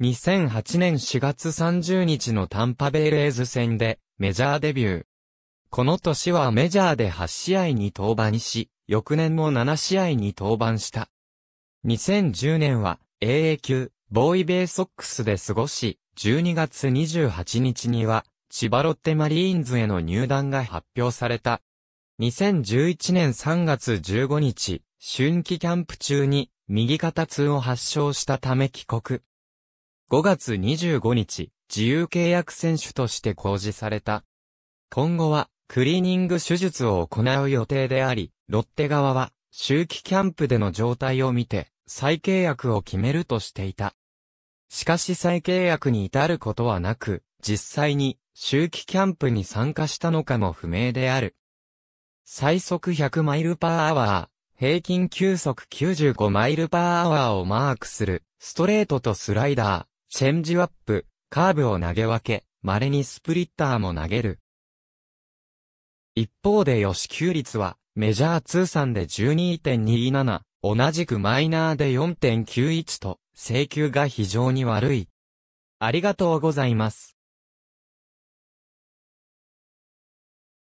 2008年4月30日のタンパベイレーズ戦でメジャーデビュー。この年はメジャーで8試合に登板し、翌年も7試合に登板した。2010年は AA 級、ボーイベイソックスで過ごし、12月28日には、千葉ロッテマリーンズへの入団が発表された。2011年3月15日、春季キャンプ中に右肩痛を発症したため帰国。5月25日、自由契約選手として公示された。今後は、クリーニング手術を行う予定であり、ロッテ側は、周期キャンプでの状態を見て、再契約を決めるとしていた。しかし再契約に至ることはなく、実際に、周期キャンプに参加したのかも不明である。最速100マイルパーアワー、平均球速95マイルパーアワーをマークする、ストレートとスライダー、チェンジアップ、カーブを投げ分け、稀にスプリッターも投げる。一方で吉球率は、メジャー通算で12.27、同じくマイナーで4.91と、請求が非常に悪い。ありがとうございます。